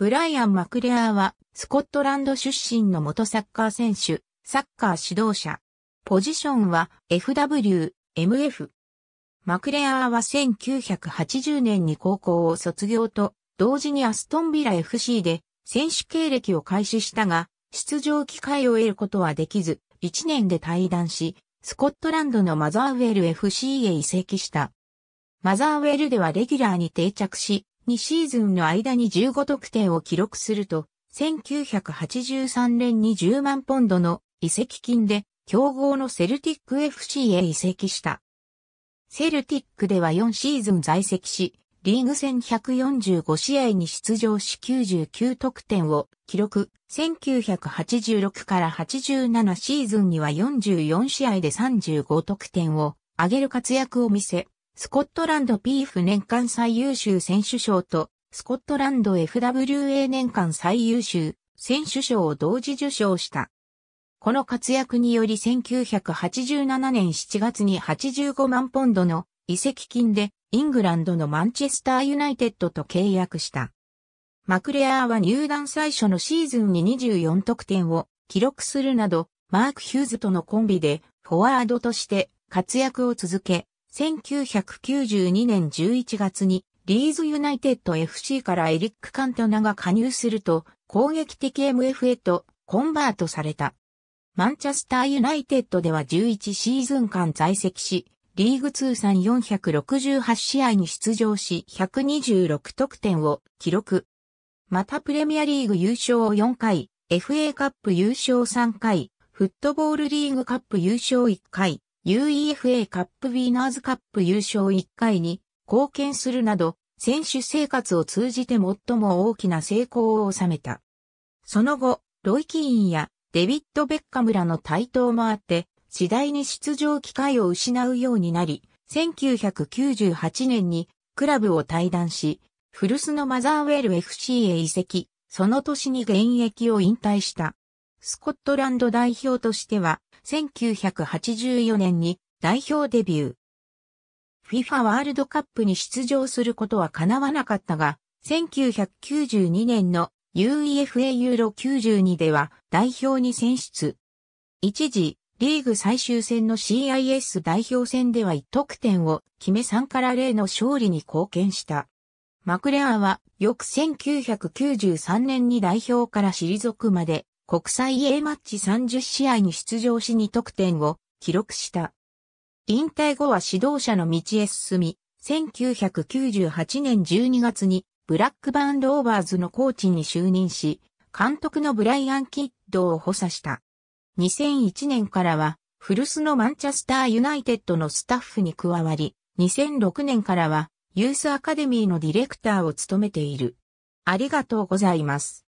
ブライアン・マクレアーは、スコットランド出身の元サッカー選手、サッカー指導者。ポジションは FW、MF。マクレアーは1980年に高校を卒業と、同時にアストンビラ FC で選手経歴を開始したが、出場機会を得ることはできず、1年で退団し、スコットランドのマザーウェル FC へ移籍した。マザーウェルではレギュラーに定着し、2シーズンの間に15得点を記録すると、1983年に10万ポンドの移籍金で、競合のセルティック FC へ移籍した。セルティックでは4シーズン在籍し、リーグ戦145試合に出場し99得点を記録。1986から87シーズンには44試合で35得点を上げる活躍を見せ、スコットランドピーフ年間最優秀選手賞と、スコットランド FWA 年間最優秀選手賞を同時受賞した。この活躍により1987年7月に85万ポンドの遺跡金でイングランドのマンチェスターユナイテッドと契約した。マクレアーは入団最初のシーズンに24得点を記録するなど、マーク・ヒューズとのコンビでフォワードとして活躍を続け、1992年11月にリーズユナイテッド FC からエリック・カントナが加入すると攻撃的 MF へとコンバートされた。マンチャスターユナイテッドでは11シーズン間在籍し、リーグ通算468試合に出場し126得点を記録。またプレミアリーグ優勝を4回、FA カップ優勝3回、フットボールリーグカップ優勝1回、UEFA カップウィーナーズカップ優勝1回に貢献するなど、選手生活を通じて最も大きな成功を収めた。その後、ロイキーンやデビッド・ベッカムらの台頭もあって、次第に出場機会を失うようになり、1998年にクラブを退団し、古巣のマザーウェル FC へ移籍、その年に現役を引退した。スコットランド代表としては、1984年に代表デビュー。FIFA ワールドカップに出場することは叶わなかったが、1992年の UEFA ユーロ92では代表に選出。一時、リーグ最終戦の CIS 代表戦では1得点を決め3から0の勝利に貢献した。マクレアは翌1993年に代表から退くまで国際 A マッチ30試合に出場し2得点を記録した。引退後は指導者の道へ進み、1998年12月にブラックバーンローバーズのコーチに就任し、監督のブライアン・キッドを補佐した。2001年からは、古巣のマンチャスター・ユナイテッドのスタッフに加わり、2006年からは、ユースアカデミーのディレクターを務めている。ありがとうございます。